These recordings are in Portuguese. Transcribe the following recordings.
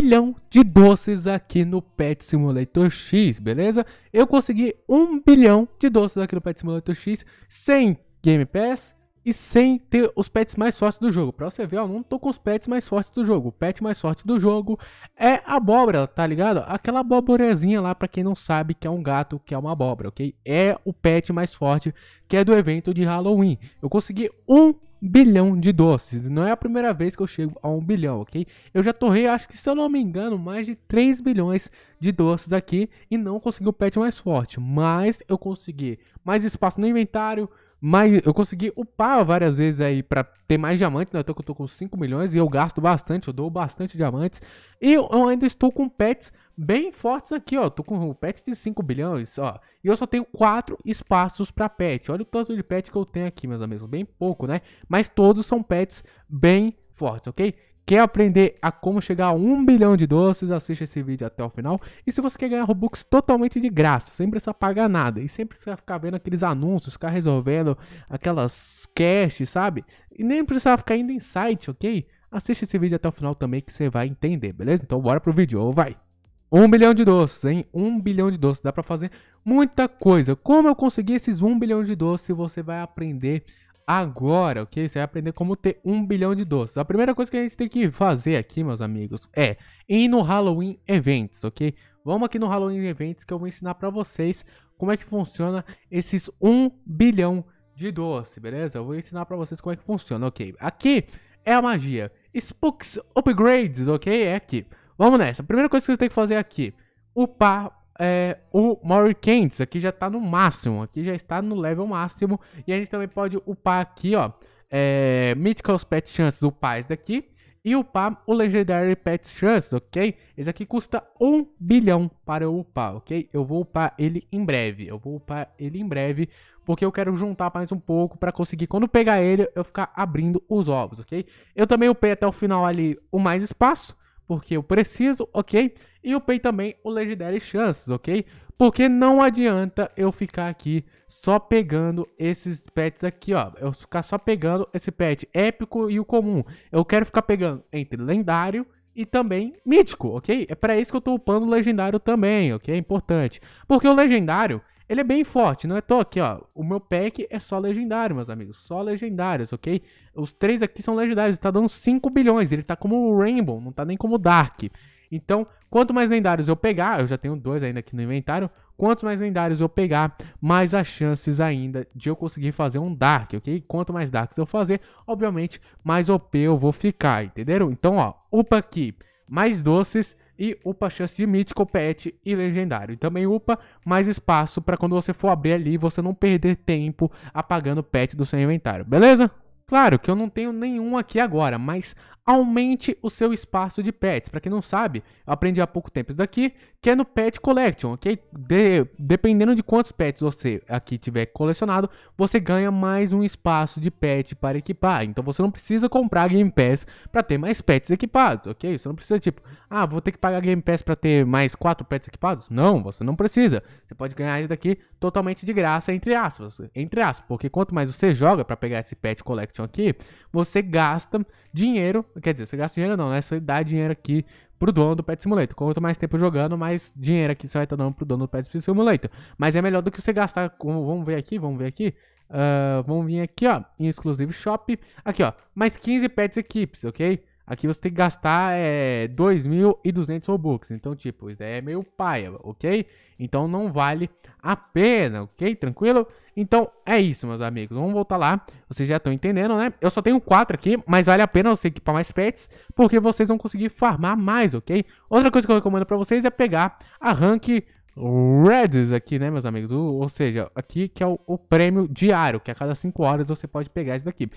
bilhão de doces aqui no Pet Simulator X, beleza? Eu consegui um bilhão de doces aqui no Pet Simulator X sem Game Pass e sem ter os pets mais fortes do jogo. Pra você ver, eu não tô com os pets mais fortes do jogo. O pet mais forte do jogo é abóbora, tá ligado? Aquela abóborazinha lá, pra quem não sabe, que é um gato, que é uma abóbora, ok? É o pet mais forte, que é do evento de Halloween. Eu consegui um bilhão de doces. Não é a primeira vez que eu chego a um bilhão, ok? Eu já torrei, acho que se eu não me engano, mais de 3 bilhões de doces aqui e não consegui o pet mais forte. Mas eu consegui mais espaço no inventário, mas eu consegui upar várias vezes aí para ter mais diamantes, né? Então que eu tô com 5 milhões e eu gasto bastante, eu dou bastante diamantes. E eu ainda estou com pets bem fortes aqui, ó. Tô com um pet de 5 bilhões, ó. E eu só tenho 4 espaços para pet. Olha o tanto de pet que eu tenho aqui, meus amigos. Bem pouco, né? Mas todos são pets bem fortes, ok? Quer aprender a como chegar a um bilhão de doces? Assista esse vídeo até o final. E se você quer ganhar Robux totalmente de graça, sem precisar pagar nada e sem precisar ficar vendo aqueles anúncios, ficar resolvendo aquelas caches, sabe? E nem precisar ficar indo em site, ok? Assista esse vídeo até o final também que você vai entender, beleza? Então bora pro vídeo, ou vai! 1 bilhão de doces, hein? 1 bilhão de doces, dá para fazer muita coisa. Como eu consegui esses 1 bilhão de doces, você vai aprender Agora, ok? Você vai aprender como ter um bilhão de doces. A primeira coisa que a gente tem que fazer aqui, meus amigos, é ir no Halloween Events, ok? Vamos aqui no Halloween Events que eu vou ensinar para vocês como é que funciona esses um bilhão de doce, beleza? Eu vou ensinar para vocês como é que funciona, ok? Aqui é a magia. Spooks Upgrades, ok? É aqui. Vamos nessa. A primeira coisa que você tem que fazer aqui, upar é, o Maury Kents. Aqui já tá no máximo, aqui já está no level máximo. E a gente também pode upar aqui, ó, é, Mythical Pet Chances, upar esse daqui. E upar o Legendary Pet Chances, ok? Esse aqui custa 1 bilhão para eu upar, ok? Eu vou upar ele em breve, eu vou upar ele em breve, porque eu quero juntar mais um pouco para conseguir, quando pegar ele, eu ficar abrindo os ovos, ok? Eu também upei até o final ali o mais espaço, porque eu preciso, ok? E upei também o Legendary Chances, ok? Porque não adianta eu ficar aqui só pegando esses pets aqui, ó. Eu ficar só pegando esse pet épico e o comum. Eu quero ficar pegando entre lendário e também mítico, ok? É para isso que eu tô upando o legendário também, ok? É importante. Porque o legendário, ele é bem forte, não é tô aqui, ó. O meu pack é só legendário, meus amigos. Só legendários, ok? Os três aqui são legendários, tá dando 5 bilhões. Ele tá como o Rainbow, não tá nem como o Dark. Então, quanto mais lendários eu pegar, eu já tenho dois ainda aqui no inventário. Quanto mais lendários eu pegar, mais as chances ainda de eu conseguir fazer um Dark, ok? Quanto mais Darks eu fazer, obviamente, mais OP eu vou ficar, entenderam? Então, ó, upa aqui, mais doces e upa a chance de mítico, pet e legendário. E também upa mais espaço para quando você for abrir ali, você não perder tempo apagando pet do seu inventário, beleza? Claro que eu não tenho nenhum aqui agora, mas aumente o seu espaço de pets. Para quem não sabe, eu aprendi há pouco tempo isso daqui, que é no Pet Collection, ok? De, dependendo de quantos pets você aqui tiver colecionado, você ganha mais um espaço de pet para equipar. Então você não precisa comprar Game Pass para ter mais pets equipados, ok? Você não precisa tipo, ah, vou ter que pagar Game Pass para ter mais quatro pets equipados? Não, você não precisa. Você pode ganhar isso daqui totalmente de graça, entre aspas, entre aspas, porque quanto mais você joga para pegar esse Pet Collection aqui, você gasta dinheiro Quer dizer, você gasta dinheiro não, né? Você dá dinheiro aqui pro dono do Pet Simulator. Quanto mais tempo jogando, mais dinheiro aqui você vai estar tá dando pro dono do Pet Simulator. Mas é melhor do que você gastar. Com... Vamos ver aqui, vamos ver aqui. Uh, vamos vir aqui, ó, em Exclusive Shop. Aqui, ó, mais 15 Pets Equipes, ok? Aqui você tem que gastar é, 2.200 Robux. Então, tipo, isso daí é meio paia, ok? Então não vale a pena, ok? Tranquilo? Então é isso, meus amigos. Vamos voltar lá. Vocês já estão entendendo, né? Eu só tenho quatro aqui, mas vale a pena você equipar mais pets, porque vocês vão conseguir farmar mais, ok? Outra coisa que eu recomendo pra vocês é pegar a rank Reds aqui, né, meus amigos? O, ou seja, aqui que é o, o, prêmio diário, que a cada 5 horas você pode pegar isso daqui.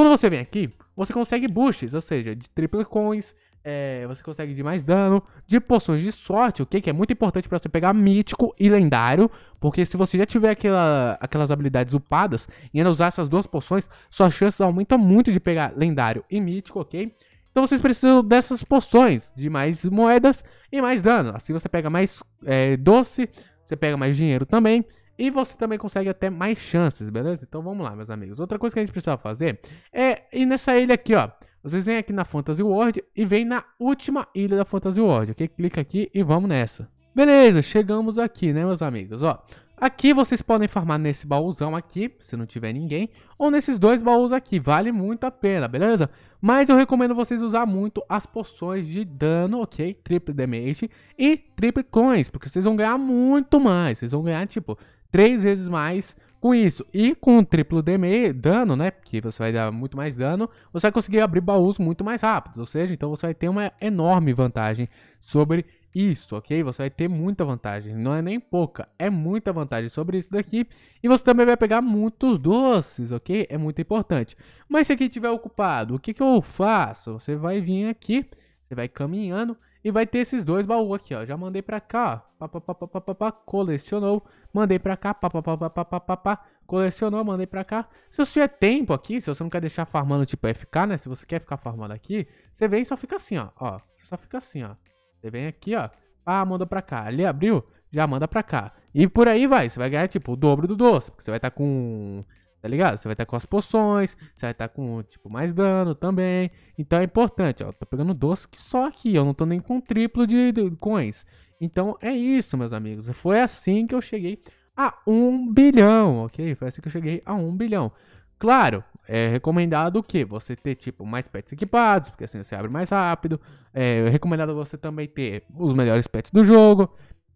Quando você vem aqui, você consegue boosts, ou seja, de triple coins, é, você consegue de mais dano, de poções de sorte, o okay? que é muito importante para você pegar mítico e lendário, porque se você já tiver aquela, aquelas habilidades upadas e ainda usar essas duas poções, suas chances aumentam muito de pegar lendário e mítico, ok? Então vocês precisam dessas poções, de mais moedas e mais dano. Assim você pega mais é, doce, você pega mais dinheiro também. E você também consegue até mais chances, beleza? Então vamos lá, meus amigos. Outra coisa que a gente precisa fazer é ir nessa ilha aqui, ó. Vocês vêm aqui na Fantasy World e vem na última ilha da Fantasy World, ok? Clica aqui e vamos nessa. Beleza, chegamos aqui, né, meus amigos? Ó, Aqui vocês podem farmar nesse baúzão aqui, se não tiver ninguém, ou nesses dois baús aqui, vale muito a pena, beleza? Mas eu recomendo vocês usar muito as poções de dano, ok? Triple damage e triple coins, porque vocês vão ganhar muito mais, vocês vão ganhar tipo três vezes mais com isso. E com o triplo DM, dano, né? Porque você vai dar muito mais dano, você vai conseguir abrir baús muito mais rápido. Ou seja, então você vai ter uma enorme vantagem sobre isso, ok? Você vai ter muita vantagem, não é nem pouca, é muita vantagem sobre isso daqui. E você também vai pegar muitos doces, ok? É muito importante. Mas se aqui estiver ocupado, o que, que eu faço? Você vai vir aqui, você vai caminhando e vai ter esses dois baús aqui, ó. Já mandei pra cá, ó. Pá, pá, pá, pá, pá, colecionou. Mandei pra cá, pá, pá, pá, pá, pá, pá, pá, colecionou, mandei pra cá. Se você tiver tempo aqui, se você não quer deixar farmando tipo FK, né? Se você quer ficar farmando aqui, você vem e só fica assim, ó. ó só fica assim, ó. Você vem aqui, ó. Ah, manda pra cá. Ali abriu, já manda pra cá. E por aí vai. Você vai ganhar, tipo, o dobro do doce. Porque você vai estar tá com tá ligado? Você vai estar tá com as poções, você vai estar tá com, tipo, mais dano também. Então é importante, ó. Tô pegando doce que só aqui, eu não tô nem com triplo de, de coins. Então é isso, meus amigos. Foi assim que eu cheguei a 1 bilhão, ok? Foi assim que eu cheguei a 1 bilhão. Claro, é recomendado o que? Você ter, tipo, mais pets equipados, porque assim você abre mais rápido. É recomendado você também ter os melhores pets do jogo.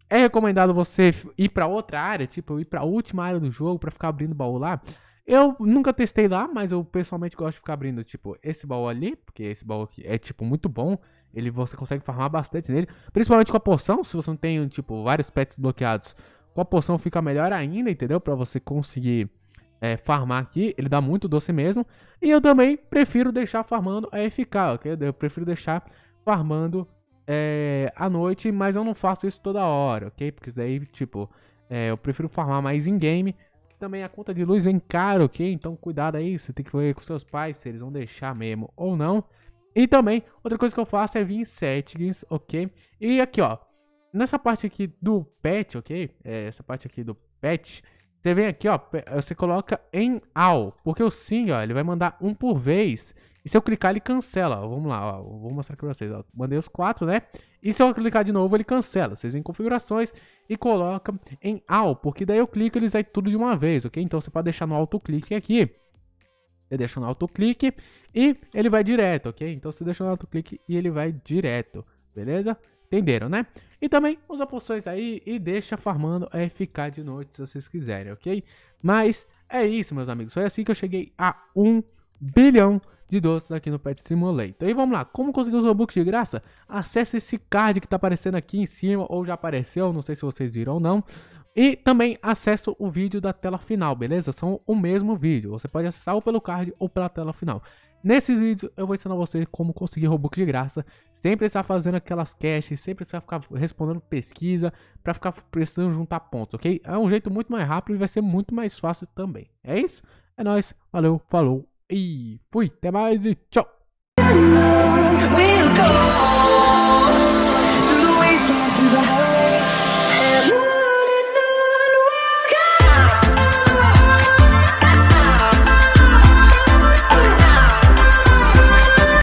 É recomendado você ir para outra área, tipo, ir para a última área do jogo para ficar abrindo baú lá. Eu nunca testei lá, mas eu pessoalmente gosto de ficar abrindo, tipo, esse baú ali, porque esse baú aqui é, tipo, muito bom. Ele, você consegue farmar bastante nele, principalmente com a poção, se você não tem, tipo, vários pets bloqueados. Com a poção fica melhor ainda, entendeu? Pra você conseguir é, farmar aqui, ele dá muito doce mesmo. E eu também prefiro deixar farmando a é, FK, ok? Eu prefiro deixar farmando é, à noite, mas eu não faço isso toda hora, ok? Porque daí, tipo, é, eu prefiro farmar mais in-game também a conta de luz vem caro, ok? Então cuidado aí, você tem que ver com seus pais se eles vão deixar mesmo ou não. E também, outra coisa que eu faço é vir em settings, ok? E aqui, ó, nessa parte aqui do pet, ok? É, essa parte aqui do pet, você vem aqui, ó, você coloca em all, porque o sim, ó, ele vai mandar um por vez. E se eu clicar, ele cancela. Ó, vamos lá, ó, vou mostrar aqui pra vocês. Ó. Mandei os quatro, né? E se eu clicar de novo, ele cancela. Vocês vêm em configurações e coloca em all, porque daí eu clico eles sai tudo de uma vez, ok? Então você pode deixar no autoclique aqui. Você deixa no autoclique e ele vai direto, ok? Então você deixa no autoclique e ele vai direto, beleza? Entenderam, né? E também usa poções aí e deixa farmando é ficar de noite se vocês quiserem, ok? Mas é isso, meus amigos. Foi assim que eu cheguei a 1 bilhão de doces aqui no Pet Simulator. Então, e vamos lá, como conseguir os Robux de graça? Acesse esse card que está aparecendo aqui em cima, ou já apareceu, não sei se vocês viram ou não. E também acesso o vídeo da tela final, beleza? São o mesmo vídeo, você pode acessar ou pelo card ou pela tela final. Nesses vídeos eu vou ensinar você como conseguir Robux de graça, sem precisar fazendo aquelas caches, sem precisar ficar respondendo pesquisa, para ficar precisando juntar pontos, ok? É um jeito muito mais rápido e vai ser muito mais fácil também. É isso? É nóis, valeu, falou, e fui, até mais e tchau!